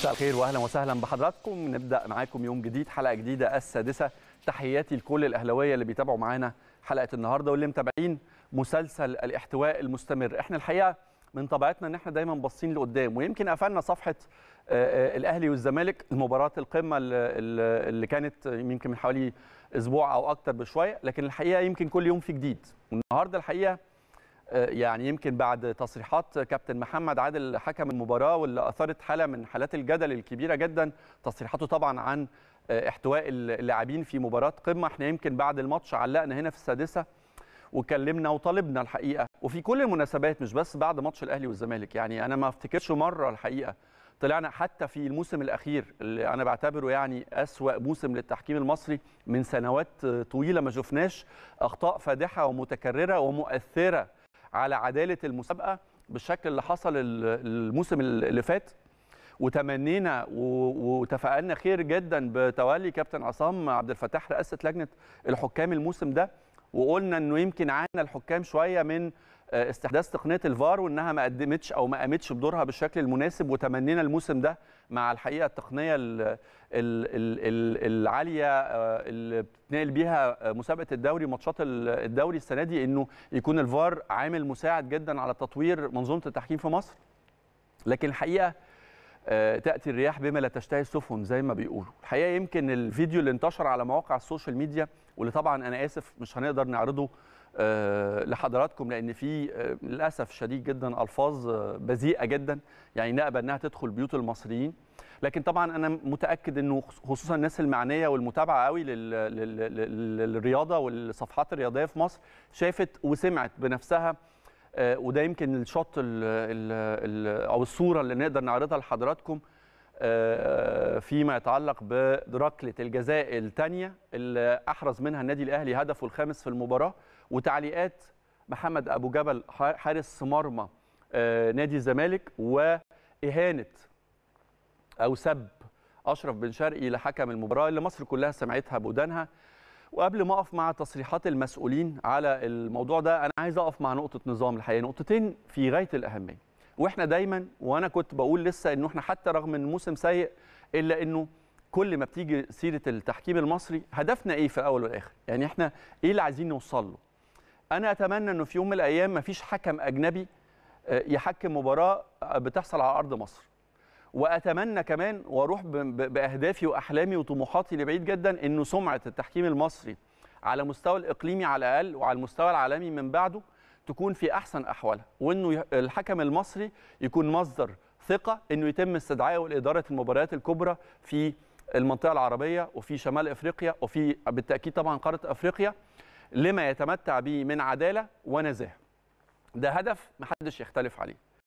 مساء الخير واهلا وسهلا بحضراتكم نبدا معاكم يوم جديد حلقه جديده السادسه تحياتي لكل الاهلاويه اللي بيتابعوا معانا حلقه النهارده واللي متابعين مسلسل الاحتواء المستمر احنا الحقيقه من طبيعتنا ان احنا دايما باصين لقدام ويمكن قفلنا صفحه آه، آه، الاهلي والزمالك مباراه القمه اللي كانت يمكن من حوالي اسبوع او اكتر بشويه لكن الحقيقه يمكن كل يوم في جديد والنهارده الحقيقه يعني يمكن بعد تصريحات كابتن محمد عادل حكم المباراه واللي اثارت حاله من حالات الجدل الكبيره جدا تصريحاته طبعا عن احتواء اللاعبين في مباراه قمه احنا يمكن بعد الماتش علقنا هنا في السادسه وكلمنا وطالبنا الحقيقه وفي كل المناسبات مش بس بعد ماتش الاهلي والزمالك يعني انا ما افتكرش مره الحقيقه طلعنا حتى في الموسم الاخير اللي انا بعتبره يعني اسوا موسم للتحكيم المصري من سنوات طويله ما شفناش اخطاء فادحه ومتكرره ومؤثره على عداله المسابقه بالشكل اللي حصل الموسم اللي فات وتمنينا وتفائلنا خير جدا بتولي كابتن عصام عبد الفتاح رئاسه لجنه الحكام الموسم ده وقلنا انه يمكن عانى الحكام شويه من استحداث تقنيه الفار وانها ما قدمتش او ما قامتش بدورها بالشكل المناسب وتمنينا الموسم ده مع الحقيقه التقنيه الـ الـ الـ العاليه آه، اللي بتتنقل بيها آه، مسابقه الدوري ماتشات الدوري السنه دي انه يكون الفار عامل مساعد جدا على تطوير منظومه التحكيم في مصر لكن الحقيقه آه، تاتي الرياح بما لا تشتهي السفن زي ما بيقولوا الحقيقه يمكن الفيديو اللي انتشر على مواقع السوشيال ميديا واللي طبعا انا اسف مش هنقدر نعرضه آه، لحضراتكم لان في آه، للاسف شديد جدا الفاظ آه، بذيئه جدا يعني نائبه انها تدخل بيوت المصريين لكن طبعا انا متاكد انه خصوصا الناس المعنيه والمتابعه قوي للرياضه والصفحات الرياضيه في مصر شافت وسمعت بنفسها وده يمكن الشوت او الصوره اللي نقدر نعرضها لحضراتكم آه، فيما يتعلق بركله الجزاء الثانيه اللي احرز منها النادي الاهلي هدفه الخامس في المباراه وتعليقات محمد ابو جبل حارس مرمى آه، نادي الزمالك واهانه او سب اشرف بن شرقي لحكم المباراه اللي مصر كلها سمعتها بودانها وقبل ما اقف مع تصريحات المسؤولين على الموضوع ده انا عايز اقف مع نقطه نظام الحقيقه نقطتين في غايه الاهميه واحنا دايما وانا كنت بقول لسه انه احنا حتى رغم ان الموسم سيء الا انه كل ما بتيجي سيره التحكيم المصري هدفنا ايه في الاول والاخر يعني احنا ايه اللي عايزين نوصل له انا اتمنى انه في يوم من الايام ما فيش حكم اجنبي آه، يحكم مباراه آه، بتحصل على ارض مصر واتمنى كمان واروح باهدافي واحلامي وطموحاتي لبعيد جدا انه سمعه التحكيم المصري على مستوى الاقليمي على الاقل وعلى المستوى العالمي من بعده تكون في احسن احوالها وانه الحكم المصري يكون مصدر ثقه انه يتم استدعائه لاداره المباريات الكبرى في المنطقه العربيه وفي شمال افريقيا وفي بالتاكيد طبعا قاره افريقيا لما يتمتع به من عداله ونزاهه ده هدف محدش يختلف عليه